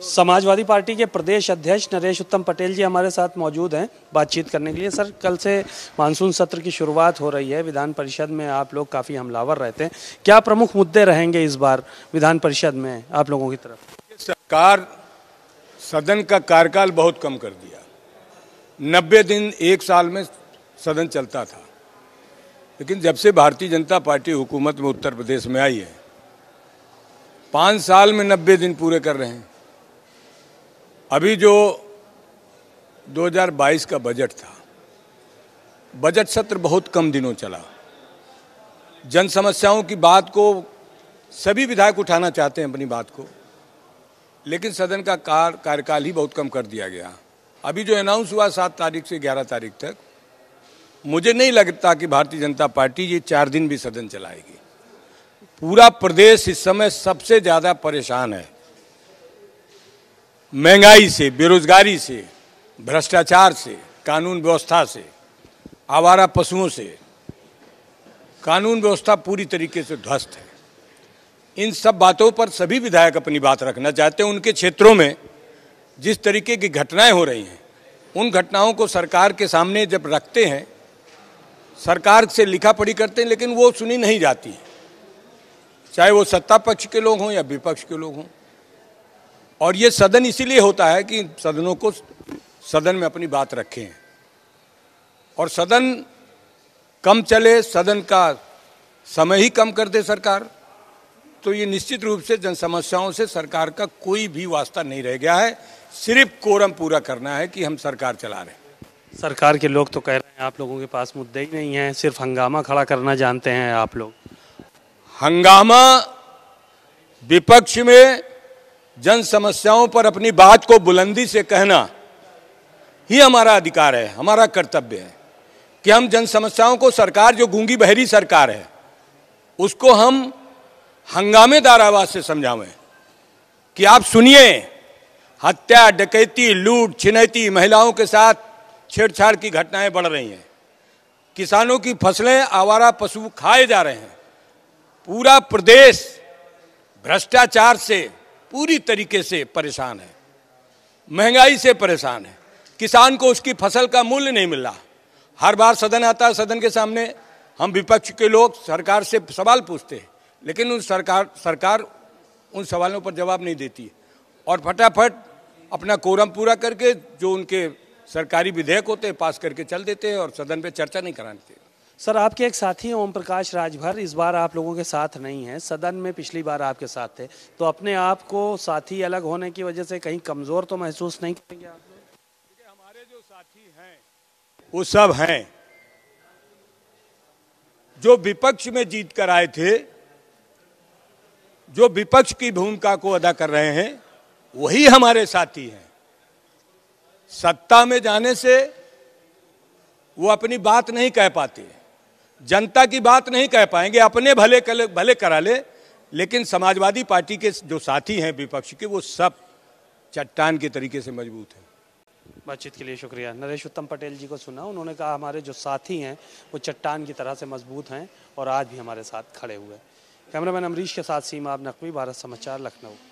Samajwadi party के प्रदेश अध्यक्ष नरेश उत्तम पटेल जी हमारे साथ मौजूद हैं बातचीत करने के लिए सर कल से मानसून सत्र की शुरुआत हो रही है विधान परिषद में आप लोग काफ़ी हमलावर रहते हैं क्या प्रमुख मुद्दे रहेंगे इस बार विधान परिषद में आप लोगों की तरफ सरकार सदन का कार्यकाल बहुत कम कर दिया नब्बे दिन एक साल में सदन चलता था लेकिन जब से भारतीय जनता पार्टी हुकूमत में उत्तर प्रदेश में आई है पाँच साल में नब्बे दिन पूरे कर रहे हैं अभी जो 2022 का बजट था बजट सत्र बहुत कम दिनों चला जन समस्याओं की बात को सभी विधायक उठाना चाहते हैं अपनी बात को लेकिन सदन का कार कार्यकाल ही बहुत कम कर दिया गया अभी जो अनाउंस हुआ सात तारीख से ग्यारह तारीख तक मुझे नहीं लगता कि भारतीय जनता पार्टी ये चार दिन भी सदन चलाएगी पूरा प्रदेश इस समय सबसे ज़्यादा परेशान है महंगाई से बेरोजगारी से भ्रष्टाचार से कानून व्यवस्था से आवारा पशुओं से कानून व्यवस्था पूरी तरीके से ध्वस्त है इन सब बातों पर सभी विधायक अपनी बात रखना चाहते हैं उनके क्षेत्रों में जिस तरीके की घटनाएं हो रही हैं उन घटनाओं को सरकार के सामने जब रखते हैं सरकार से लिखा पढ़ी करते हैं लेकिन वो सुनी नहीं जाती चाहे वो सत्ता पक्ष के लोग हों या विपक्ष के लोग हों और ये सदन इसीलिए होता है कि सदनों को सदन में अपनी बात रखें और सदन कम चले सदन का समय ही कम कर दे सरकार तो ये निश्चित रूप से जन समस्याओं से सरकार का कोई भी वास्ता नहीं रह गया है सिर्फ कोरम पूरा करना है कि हम सरकार चला रहे हैं सरकार के लोग तो कह रहे हैं आप लोगों के पास मुद्दे ही नहीं हैं सिर्फ हंगामा खड़ा करना जानते हैं आप लोग हंगामा विपक्ष में जन समस्याओं पर अपनी बात को बुलंदी से कहना ही हमारा अधिकार है हमारा कर्तव्य है कि हम जन समस्याओं को सरकार जो गूंगी बहरी सरकार है उसको हम हंगामेदार आवाज से समझावें कि आप सुनिए हत्या डकैती लूट छिनैती महिलाओं के साथ छेड़छाड़ की घटनाएं बढ़ रही हैं किसानों की फसलें आवारा पशु खाए जा रहे हैं पूरा प्रदेश भ्रष्टाचार से पूरी तरीके से परेशान है महंगाई से परेशान है किसान को उसकी फसल का मूल्य नहीं मिल रहा हर बार सदन आता है सदन के सामने हम विपक्ष के लोग सरकार से सवाल पूछते हैं लेकिन उन सरकार सरकार उन सवालों पर जवाब नहीं देती और फटाफट अपना कोरम पूरा करके जो उनके सरकारी विधेयक होते हैं पास करके चल देते हैं और सदन पे चर्चा नहीं कराते सर आपके एक साथी ओम प्रकाश राजभर इस बार आप लोगों के साथ नहीं हैं सदन में पिछली बार आपके साथ थे तो अपने आप को साथी अलग होने की वजह से कहीं कमज़ोर तो महसूस नहीं करेंगे आप लोग हमारे जो साथी हैं वो सब हैं जो विपक्ष में जीत कर आए थे जो विपक्ष की भूमिका को अदा कर रहे हैं वही हमारे साथी हैं सत्ता में जाने से वो अपनी बात नहीं कह पाते जनता की बात नहीं कह पाएंगे अपने भले भले करा ले लेकिन समाजवादी पार्टी के जो साथी हैं विपक्ष के वो सब चट्टान के तरीके से मजबूत हैं बातचीत के लिए शुक्रिया नरेश उत्तम पटेल जी को सुना उन्होंने कहा हमारे जो साथी हैं वो चट्टान की तरह से मजबूत हैं और आज भी हमारे साथ खड़े हुए कैमरामैन अमरीश के साथ सीमा आप नकवी भारत समाचार लखनऊ